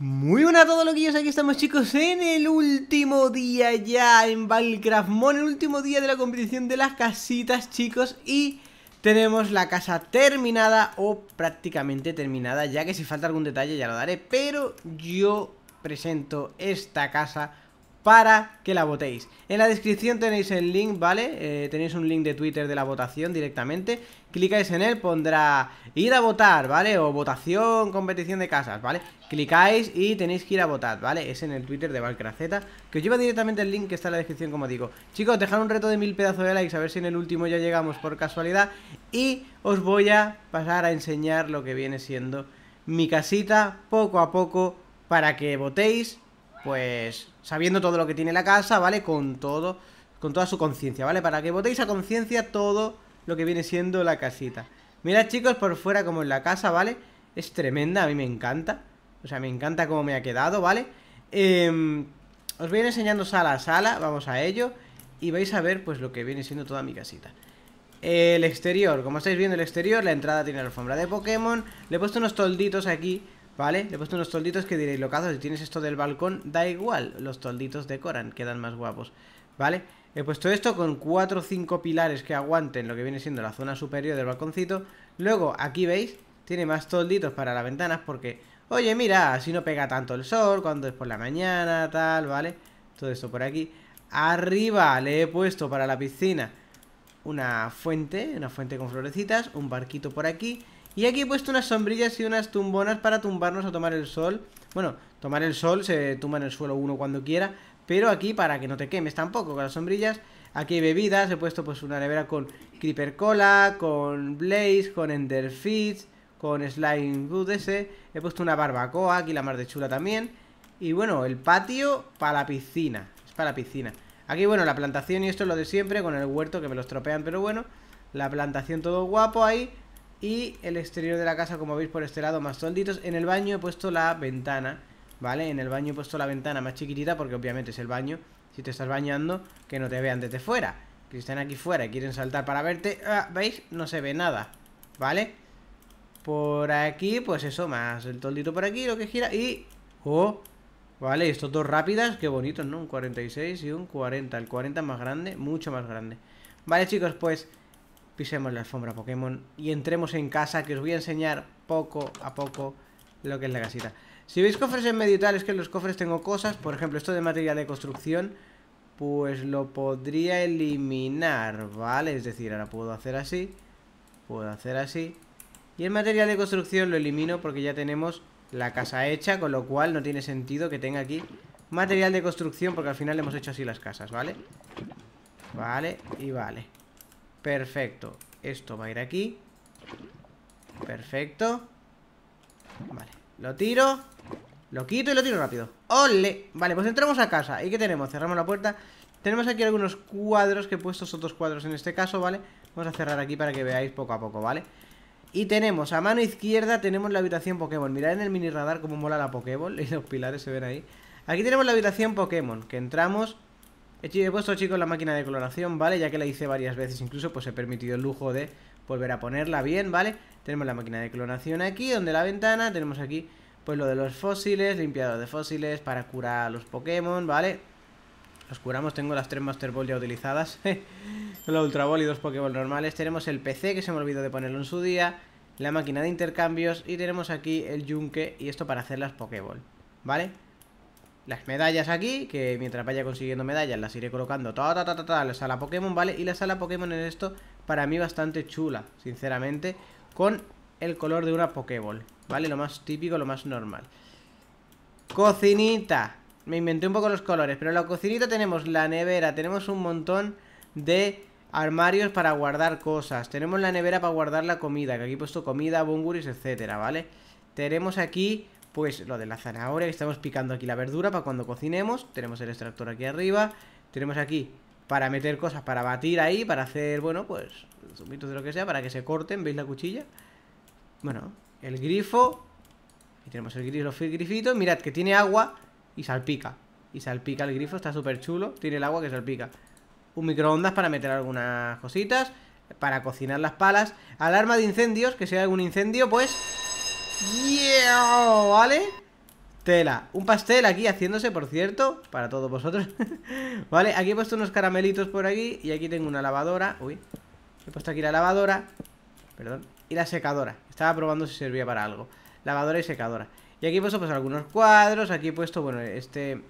Muy buenas a todos los guillos. aquí estamos chicos en el último día ya en Valcraft Mon, el último día de la competición de las casitas chicos y tenemos la casa terminada o prácticamente terminada ya que si falta algún detalle ya lo daré, pero yo presento esta casa para que la votéis. En la descripción tenéis el link, ¿vale? Eh, tenéis un link de Twitter de la votación directamente clicáis en él, pondrá ir a votar, ¿vale? O votación, competición de casas, ¿vale? Clicáis y tenéis que ir a votar, ¿vale? Es en el Twitter de Valcraceta, que os lleva directamente el link que está en la descripción, como digo. Chicos, dejad un reto de mil pedazos de likes, a ver si en el último ya llegamos por casualidad. Y os voy a pasar a enseñar lo que viene siendo mi casita poco a poco para que votéis, pues sabiendo todo lo que tiene la casa, ¿vale? Con todo, con toda su conciencia, ¿vale? Para que votéis a conciencia todo lo que viene siendo la casita. Mira chicos por fuera como en la casa, ¿vale? Es tremenda, a mí me encanta. O sea, me encanta cómo me ha quedado, ¿vale? Em, os voy a ir enseñando sala a sala, vamos a ello. Y vais a ver pues lo que viene siendo toda mi casita. El exterior, como estáis viendo el exterior, la entrada tiene la alfombra de Pokémon. Le he puesto unos tolditos aquí, ¿vale? Le he puesto unos tolditos que diréis, locazo, si tienes esto del balcón, da igual. Los tolditos decoran, quedan más guapos, ¿vale? vale He puesto esto con 4 o 5 pilares que aguanten lo que viene siendo la zona superior del balconcito. Luego, aquí veis, tiene más tolditos para las ventanas porque... Oye, mira, así no pega tanto el sol, cuando es por la mañana, tal, ¿vale? Todo esto por aquí. Arriba le he puesto para la piscina una fuente, una fuente con florecitas, un barquito por aquí. Y aquí he puesto unas sombrillas y unas tumbonas para tumbarnos a tomar el sol. Bueno, tomar el sol, se tumba en el suelo uno cuando quiera. Pero aquí para que no te quemes tampoco con las sombrillas. Aquí hay bebidas, he puesto pues una nevera con Creeper Cola, con Blaze, con Feeds, con Slime Good ese. He puesto una barbacoa, aquí la mar de chula también. Y bueno, el patio para la piscina. Es para la piscina. Aquí, bueno, la plantación y esto es lo de siempre, con el huerto que me lo estropean, pero bueno. La plantación todo guapo ahí. Y el exterior de la casa, como veis por este lado, más solditos. En el baño he puesto la ventana ¿vale? En el baño he puesto la ventana más chiquitita porque obviamente es el baño. Si te estás bañando, que no te vean desde fuera. Que están aquí fuera y quieren saltar para verte, ah, ¿veis? No se ve nada, ¿vale? Por aquí, pues eso, más el toldito por aquí, lo que gira y... ¡Oh! Vale, estos dos rápidas, qué bonitos, ¿no? Un 46 y un 40. El 40 más grande, mucho más grande. Vale, chicos, pues pisemos la alfombra Pokémon y entremos en casa, que os voy a enseñar poco a poco lo que es la casita. Si veis cofres en medio y tal, es que en los cofres tengo cosas. Por ejemplo, esto de material de construcción, pues lo podría eliminar, ¿vale? Es decir, ahora puedo hacer así, puedo hacer así. Y el material de construcción lo elimino porque ya tenemos la casa hecha, con lo cual no tiene sentido que tenga aquí material de construcción porque al final hemos hecho así las casas, ¿vale? Vale, y vale. Perfecto. Esto va a ir aquí. Perfecto. Vale. Lo tiro Lo quito y lo tiro rápido ¡Ole! Vale, pues entramos a casa ¿Y qué tenemos? Cerramos la puerta Tenemos aquí algunos cuadros Que he puesto otros cuadros en este caso, ¿vale? Vamos a cerrar aquí para que veáis poco a poco, ¿vale? Y tenemos, a mano izquierda tenemos la habitación Pokémon Mirad en el mini radar cómo mola la Pokéball Y los pilares se ven ahí Aquí tenemos la habitación Pokémon, que entramos He puesto, chicos, la máquina de coloración, ¿vale? Ya que la hice varias veces incluso, pues he permitido el lujo de volver a ponerla bien, ¿vale? Tenemos la máquina de clonación aquí, donde la ventana, tenemos aquí pues lo de los fósiles, limpiado de fósiles para curar a los Pokémon, ¿vale? Los curamos, tengo las tres Master Ball ya utilizadas, la Ultra Ball y dos Pokémon normales. Tenemos el PC que se me olvidó de ponerlo en su día, la máquina de intercambios y tenemos aquí el yunque y esto para hacer las Pokéball, ¿vale? Las medallas aquí, que mientras vaya consiguiendo medallas las iré colocando toda, toda, toda, la sala Pokémon, ¿vale? Y la sala Pokémon en esto para mí bastante chula, sinceramente, con el color de una Pokéball, ¿vale? Lo más típico, lo más normal. Cocinita. Me inventé un poco los colores, pero en la cocinita tenemos la nevera, tenemos un montón de armarios para guardar cosas. Tenemos la nevera para guardar la comida, que aquí he puesto comida, bunguris, etcétera, ¿vale? Tenemos aquí, pues, lo de la zanahoria, que estamos picando aquí la verdura para cuando cocinemos. Tenemos el extractor aquí arriba. Tenemos aquí para meter cosas, para batir ahí, para hacer, bueno, pues, zumitos de lo que sea, para que se corten, ¿veis la cuchilla? Bueno, el grifo. Aquí tenemos el grifo, el grifito. Mirad que tiene agua y salpica. Y salpica el grifo, está súper chulo. Tiene el agua que salpica. Un microondas para meter algunas cositas. Para cocinar las palas. Alarma de incendios, que sea algún incendio, pues... Yeah, ¿Vale? Tela. Un pastel aquí haciéndose, por cierto, para todos vosotros. vale, aquí he puesto unos caramelitos por aquí y aquí tengo una lavadora. Uy, He puesto aquí la lavadora Perdón Y la secadora Estaba probando si servía para algo Lavadora y secadora Y aquí he puesto pues algunos cuadros Aquí he puesto, bueno, este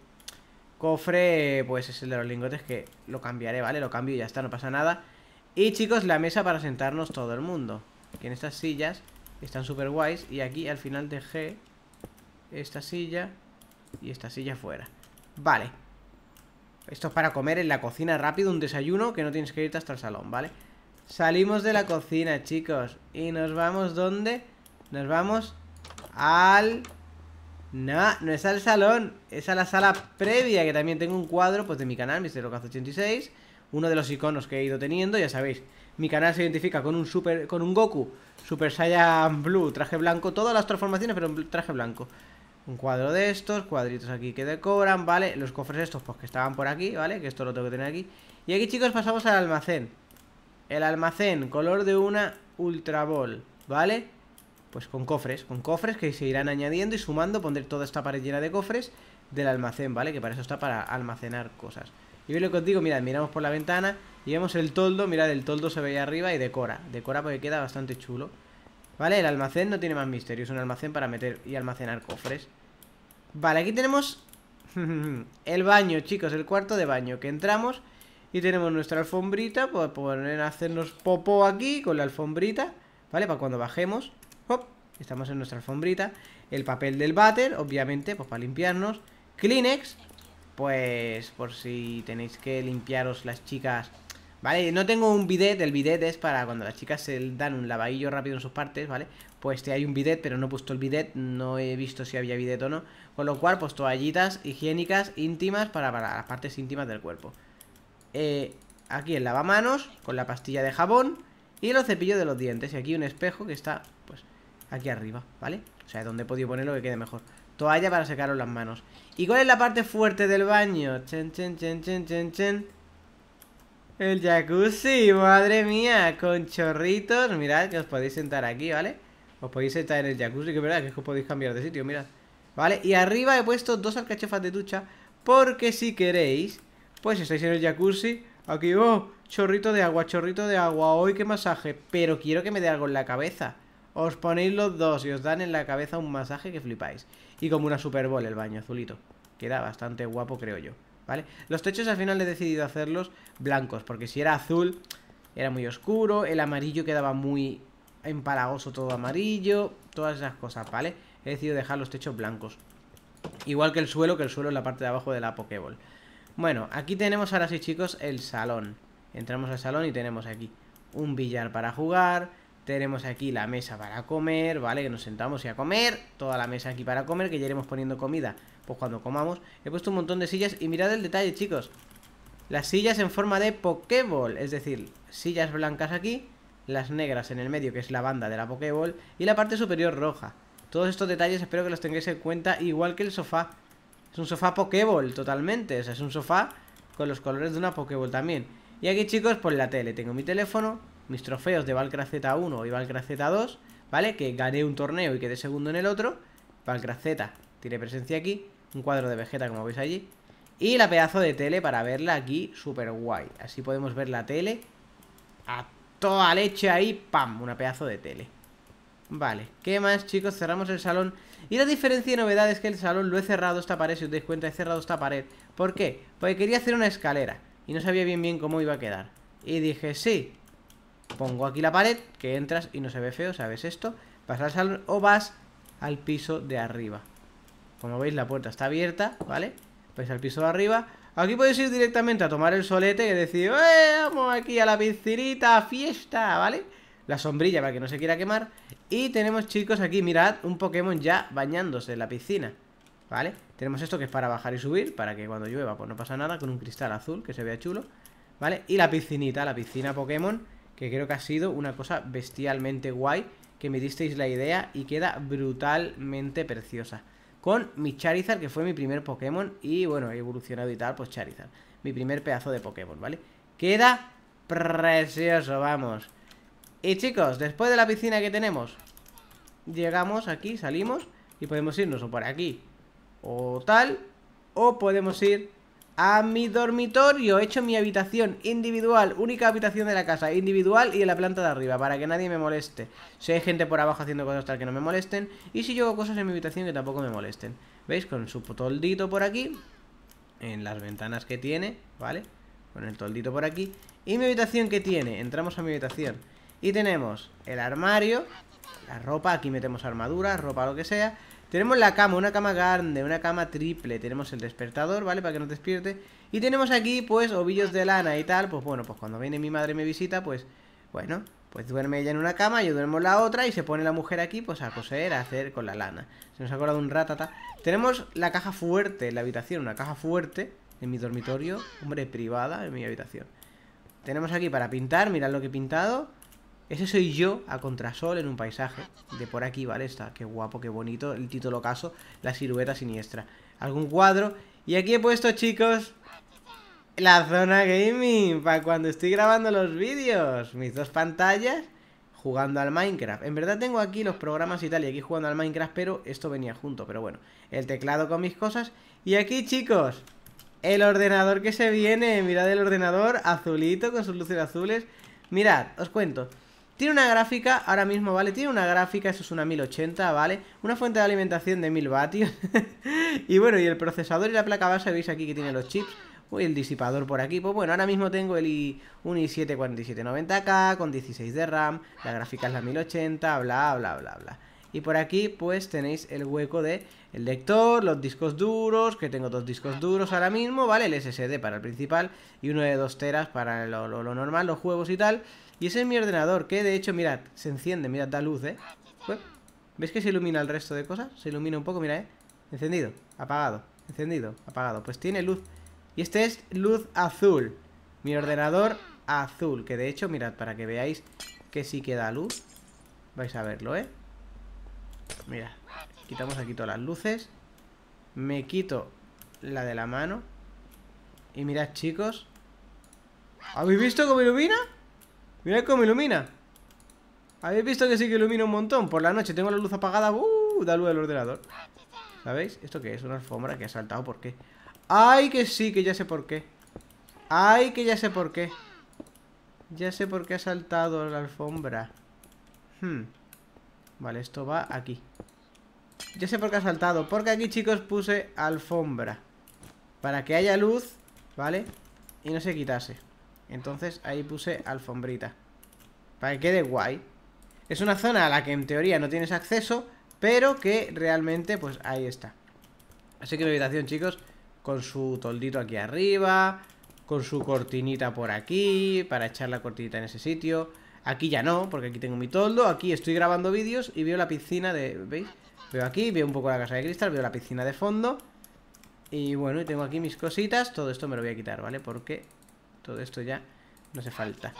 cofre Pues es el de los lingotes que lo cambiaré, ¿vale? Lo cambio y ya está, no pasa nada Y chicos, la mesa para sentarnos todo el mundo Que en estas sillas están súper guays Y aquí al final dejé esta silla y esta silla fuera Vale Esto es para comer en la cocina rápido, un desayuno que no tienes que irte hasta el salón, ¿vale? vale Salimos de la cocina, chicos. Y nos vamos, ¿dónde? Nos vamos al... No, no es al salón. Es a la sala previa, que también tengo un cuadro pues de mi canal, hace 86 Uno de los iconos que he ido teniendo, ya sabéis. Mi canal se identifica con un super, con un Goku, Super Saiyan Blue, traje blanco. Todas las transformaciones, pero un traje blanco. Un cuadro de estos, cuadritos aquí que decoran, ¿vale? Los cofres estos, pues que estaban por aquí, ¿vale? Que esto lo tengo que tener aquí. Y aquí, chicos, pasamos al almacén. El almacén, color de una Ultra Ball, ¿vale? Pues con cofres, con cofres que se irán añadiendo y sumando. Pondré toda esta pared llena de cofres del almacén, ¿vale? Que para eso está, para almacenar cosas. Y veis lo que os digo, mirad, miramos por la ventana y vemos el toldo, mirad, el toldo se ve arriba y decora. Decora porque queda bastante chulo. ¿Vale? El almacén no tiene más misterio, es un almacén para meter y almacenar cofres. Vale, aquí tenemos el baño, chicos, el cuarto de baño, que entramos... Y tenemos nuestra alfombrita para pues, poder hacernos popó aquí con la alfombrita, ¿vale? Para cuando bajemos, ¡hop! Estamos en nuestra alfombrita. El papel del váter, obviamente, pues para limpiarnos. Kleenex, pues por si tenéis que limpiaros las chicas ¿Vale? No tengo un bidet, el bidet es para cuando las chicas se dan un lavadillo rápido en sus partes, ¿vale? Pues hay un bidet, pero no he puesto el bidet, no he visto si había bidet o no. Con lo cual, pues toallitas higiénicas íntimas para, para las partes íntimas del cuerpo. Eh, aquí el lavamanos con la pastilla de jabón y los cepillos de los dientes. Y aquí un espejo que está, pues, aquí arriba, ¿vale? O sea, donde he podido poner lo que quede mejor. Toalla para secaros las manos. ¿Y cuál es la parte fuerte del baño? Chen, chen, chen, chen, chen, chen. El jacuzzi, madre mía, con chorritos. Mirad que os podéis sentar aquí, ¿vale? Os podéis sentar en el jacuzzi, que verdad que os podéis cambiar de sitio, mirad. ¿Vale? Y arriba he puesto dos alcachofas de ducha porque si queréis pues si estáis en el jacuzzi, aquí, oh, chorrito de agua, chorrito de agua, hoy qué masaje, pero quiero que me dé algo en la cabeza. Os ponéis los dos y os dan en la cabeza un masaje que flipáis. Y como una Super Bowl el baño azulito. Queda bastante guapo, creo yo. ¿Vale? Los techos al final he decidido hacerlos blancos, porque si era azul era muy oscuro, el amarillo quedaba muy empalagoso todo amarillo, todas esas cosas, ¿vale? He decidido dejar los techos blancos. Igual que el suelo, que el suelo es la parte de abajo de la Pokéball. Bueno, aquí tenemos ahora sí, chicos, el salón. Entramos al salón y tenemos aquí un billar para jugar. Tenemos aquí la mesa para comer, ¿vale? Que nos sentamos y a comer. Toda la mesa aquí para comer, que ya iremos poniendo comida. Pues cuando comamos. He puesto un montón de sillas. Y mirad el detalle, chicos. Las sillas en forma de Pokéball. Es decir, sillas blancas aquí. Las negras en el medio, que es la banda de la Pokéball. Y la parte superior roja. Todos estos detalles espero que los tengáis en cuenta. Igual que el sofá. Es un sofá Pokéball totalmente. O sea, es un sofá con los colores de una Pokéball también. Y aquí, chicos, pues la tele. Tengo mi teléfono, mis trofeos de Valcra Z1 y Valcra Z2, ¿vale? Que gané un torneo y quedé segundo en el otro. Valcra Z, tiene presencia aquí. Un cuadro de Vegeta, como veis allí. Y la pedazo de tele para verla aquí, súper guay. Así podemos ver la tele a toda leche ahí, ¡pam! Una pedazo de tele. Vale, ¿qué más chicos? Cerramos el salón Y la diferencia de novedad es que el salón lo he cerrado esta pared Si os dais cuenta, he cerrado esta pared ¿Por qué? Porque quería hacer una escalera Y no sabía bien bien cómo iba a quedar Y dije, sí Pongo aquí la pared, que entras y no se ve feo ¿Sabes esto? Vas al salón o vas al piso de arriba Como veis, la puerta está abierta, ¿vale? Vais al piso de arriba Aquí puedes ir directamente a tomar el solete Y decir, ¡Eh, vamos aquí a la piscinita, fiesta! ¿Vale? la sombrilla para que no se quiera quemar Y tenemos, chicos, aquí, mirad, un Pokémon ya bañándose en la piscina ¿Vale? Tenemos esto que es para bajar y subir, para que cuando llueva pues no pasa nada Con un cristal azul, que se vea chulo ¿Vale? Y la piscinita, la piscina Pokémon Que creo que ha sido una cosa bestialmente guay Que me disteis la idea y queda brutalmente preciosa Con mi Charizard, que fue mi primer Pokémon Y bueno, he evolucionado y tal, pues Charizard Mi primer pedazo de Pokémon, ¿vale? Queda precioso, vamos y chicos, después de la piscina que tenemos Llegamos aquí, salimos Y podemos irnos o por aquí O tal O podemos ir a mi dormitorio He hecho mi habitación individual Única habitación de la casa, individual y en la planta de arriba Para que nadie me moleste Si hay gente por abajo haciendo cosas tal que no me molesten Y si yo hago cosas en mi habitación que tampoco me molesten ¿Veis? Con su toldito por aquí En las ventanas que tiene ¿Vale? Con el toldito por aquí Y mi habitación que tiene Entramos a mi habitación y tenemos el armario, la ropa, aquí metemos armadura, ropa, lo que sea. Tenemos la cama, una cama grande, una cama triple. Tenemos el despertador, ¿vale? Para que nos despierte. Y tenemos aquí, pues, ovillos de lana y tal. Pues bueno, pues cuando viene mi madre y me visita, pues, bueno, pues duerme ella en una cama, yo duermo en la otra y se pone la mujer aquí, pues, a coser, a hacer con la lana. Se nos ha acordado un ratata. Tenemos la caja fuerte en la habitación, una caja fuerte en mi dormitorio, hombre, privada en mi habitación. Tenemos aquí para pintar, mirad lo que he pintado. Ese soy yo a contrasol en un paisaje. De por aquí, ¿vale? Está, qué guapo, qué bonito. El título caso, la silueta siniestra. Algún cuadro. Y aquí he puesto, chicos, la zona gaming. Para cuando estoy grabando los vídeos. Mis dos pantallas jugando al Minecraft. En verdad tengo aquí los programas y tal, y aquí jugando al Minecraft, pero esto venía junto. Pero bueno, el teclado con mis cosas. Y aquí, chicos, el ordenador que se viene. Mirad el ordenador azulito con sus luces azules. Mirad, os cuento. Tiene una gráfica, ahora mismo, ¿vale? Tiene una gráfica, eso es una 1080, ¿vale? Una fuente de alimentación de 1000 vatios. y bueno, y el procesador y la placa base, veis aquí que tiene los chips. Uy, el disipador por aquí. Pues bueno, ahora mismo tengo el i, un i7-4790K con 16 de RAM. La gráfica es la 1080, bla, bla, bla, bla. Y por aquí pues tenéis el hueco de el lector, los discos duros, que tengo dos discos duros ahora mismo, ¿vale? El SSD para el principal y uno de dos teras para lo, normal, los juegos y tal. Y ese es mi ordenador, que de hecho, mirad, se enciende, mirad, da luz, ¿eh? ¿Veis que se ilumina el resto de cosas? Se ilumina un poco, mirad, ¿eh? Encendido, apagado, encendido, apagado. Pues tiene luz. Y este es luz azul. Mi ordenador azul, que de hecho, mirad, para que veáis que sí queda luz. Vais a verlo, ¿eh? Mira, quitamos aquí todas las luces. Me quito la de la mano. Y mirad, chicos. ¿Habéis visto cómo ilumina? Mirad cómo ilumina. ¿Habéis visto que sí que ilumina un montón? Por la noche tengo la luz apagada. ¡Uh! Da luz al ordenador. ¿Sabéis? ¿Esto qué es? Una alfombra que ha saltado. ¿Por qué? ¡Ay, que sí! Que ya sé por qué. ¡Ay, que ya sé por qué! Ya sé por qué ha saltado la alfombra. Hmm. Vale, esto va aquí. Ya sé por qué ha saltado. Porque aquí, chicos, puse alfombra. Para que haya luz, ¿vale? Y no se quitase. Entonces ahí puse alfombrita. Para que quede guay. Es una zona a la que en teoría no tienes acceso, pero que realmente, pues ahí está. Así que mi habitación, chicos, con su toldito aquí arriba, con su cortinita por aquí, para echar la cortinita en ese sitio. Aquí ya no, porque aquí tengo mi toldo. Aquí estoy grabando vídeos y veo la piscina de... ¿Veis? Veo aquí, veo un poco la casa de cristal, veo la piscina de fondo. Y bueno, y tengo aquí mis cositas. Todo esto me lo voy a quitar, ¿vale? Porque todo esto ya no hace falta.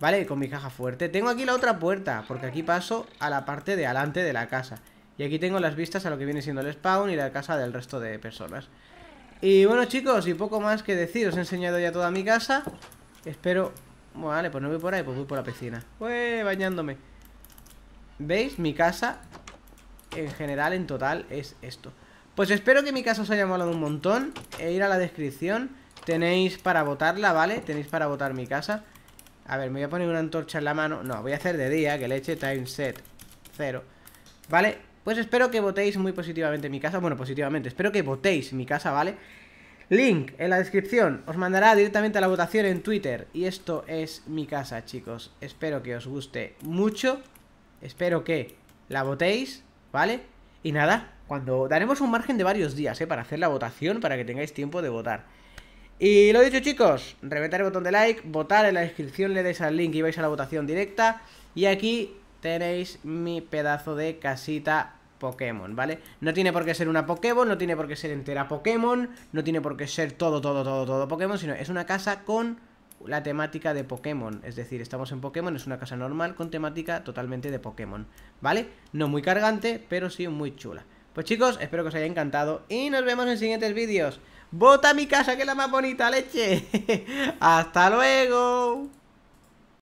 Vale, con mi caja fuerte. Tengo aquí la otra puerta, porque aquí paso a la parte de adelante de la casa. Y aquí tengo las vistas a lo que viene siendo el spawn y la casa del resto de personas. Y bueno chicos, y poco más que decir, os he enseñado ya toda mi casa. Espero Vale, pues no voy por ahí, pues voy por la piscina Ué, pues bañándome ¿Veis? Mi casa En general, en total, es esto Pues espero que mi casa os haya molado un montón E ir a la descripción Tenéis para votarla, ¿vale? Tenéis para votar mi casa A ver, me voy a poner una antorcha en la mano No, voy a hacer de día, que le eche time set Cero ¿Vale? Pues espero que votéis muy positivamente mi casa Bueno, positivamente, espero que votéis mi casa, ¿vale? vale Link en la descripción os mandará directamente a la votación en Twitter. Y esto es mi casa, chicos. Espero que os guste mucho. Espero que la votéis, ¿vale? Y nada, cuando daremos un margen de varios días, ¿eh? Para hacer la votación, para que tengáis tiempo de votar. Y lo dicho, chicos, reventar el botón de like, votar en la descripción, le dais al link y vais a la votación directa. Y aquí tenéis mi pedazo de casita Pokémon, ¿vale? No tiene por qué ser una Pokémon, no tiene por qué ser entera Pokémon, no tiene por qué ser todo, todo, todo, todo Pokémon, sino es una casa con la temática de Pokémon. Es decir, estamos en Pokémon, es una casa normal con temática totalmente de Pokémon, ¿vale? No muy cargante, pero sí muy chula. Pues chicos, espero que os haya encantado y nos vemos en siguientes vídeos. ¡Vota mi casa, que es la más bonita, leche! ¡Hasta luego!